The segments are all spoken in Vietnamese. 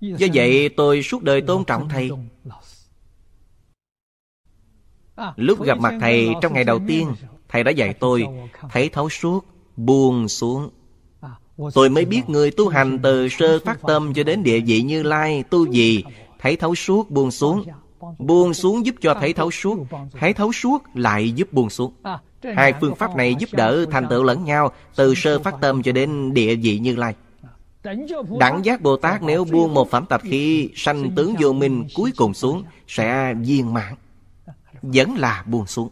Do vậy tôi suốt đời tôn trọng thầy Lúc gặp mặt thầy trong ngày đầu tiên Thầy đã dạy tôi Thấy thấu suốt Buông xuống Tôi mới biết người tu hành từ sơ phát tâm Cho đến địa vị như lai Tu gì Thấy thấu suốt buông xuống Buông xuống giúp cho thấy thấu suốt Thấy thấu suốt lại giúp buông xuống Hai phương pháp này giúp đỡ thành tựu lẫn nhau Từ sơ phát tâm cho đến địa vị như lai Đẳng giác Bồ Tát nếu buông một phẩm tập khi Sanh tướng vô minh cuối cùng xuống Sẽ viên mãn Vẫn là buông xuống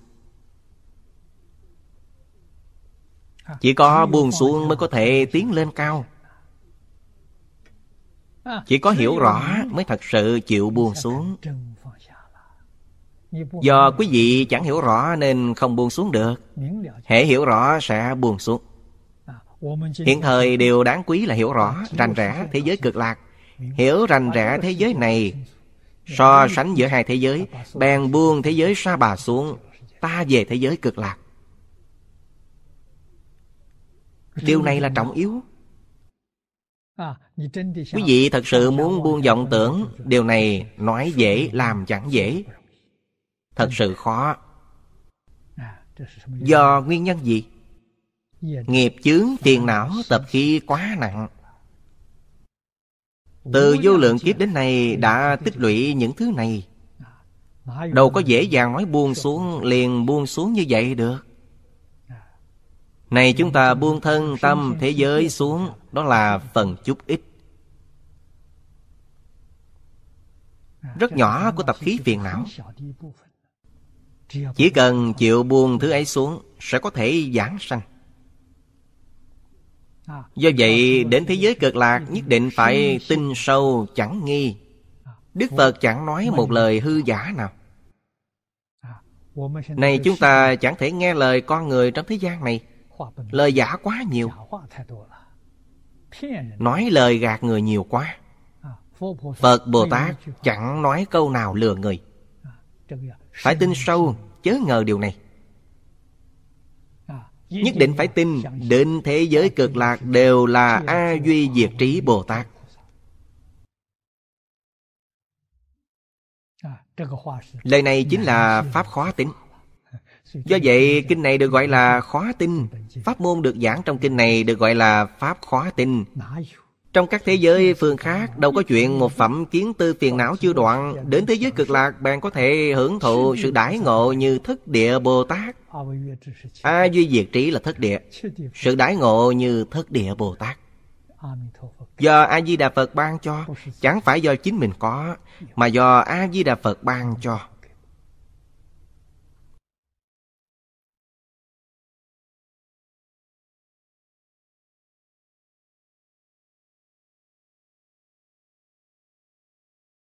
à, Chỉ có buông xuống mới có thể tiến lên cao à, Chỉ có hiểu rõ mới thật sự chịu buông xuống Do quý vị chẳng hiểu rõ nên không buông xuống được Hễ hiểu rõ sẽ buông xuống hiện thời điều đáng quý là hiểu rõ rành rẽ thế giới cực lạc hiểu rành rẽ thế giới này so sánh giữa hai thế giới bèn buông thế giới sa bà xuống ta về thế giới cực lạc điều này là trọng yếu à, quý vị thật sự muốn buông vọng tưởng điều này nói dễ làm chẳng dễ thật sự khó à, do nguyên nhân gì Nghiệp chướng tiền não tập khí quá nặng Từ vô lượng kiếp đến nay đã tích lũy những thứ này Đâu có dễ dàng nói buông xuống liền buông xuống như vậy được Này chúng ta buông thân tâm thế giới xuống Đó là phần chút ít Rất nhỏ của tập khí phiền não Chỉ cần chịu buông thứ ấy xuống Sẽ có thể giảng sanh Do vậy đến thế giới cực lạc nhất định phải tin sâu chẳng nghi Đức Phật chẳng nói một lời hư giả nào Này chúng ta chẳng thể nghe lời con người trong thế gian này Lời giả quá nhiều Nói lời gạt người nhiều quá Phật Bồ Tát chẳng nói câu nào lừa người Phải tin sâu chớ ngờ điều này nhất định phải tin đến thế giới cực lạc đều là a duy diệt trí bồ tát lời này chính là pháp khóa tính do vậy kinh này được gọi là khóa tinh pháp môn được giảng trong kinh này được gọi là pháp khóa tinh trong các thế giới phương khác Đâu có chuyện một phẩm kiến tư phiền não chưa đoạn Đến thế giới cực lạc Bạn có thể hưởng thụ sự đãi ngộ như thất địa Bồ Tát A à, duy diệt trí là thất địa Sự đãi ngộ như thất địa Bồ Tát Do A-di-đà Phật ban cho Chẳng phải do chính mình có Mà do A-di-đà Phật ban cho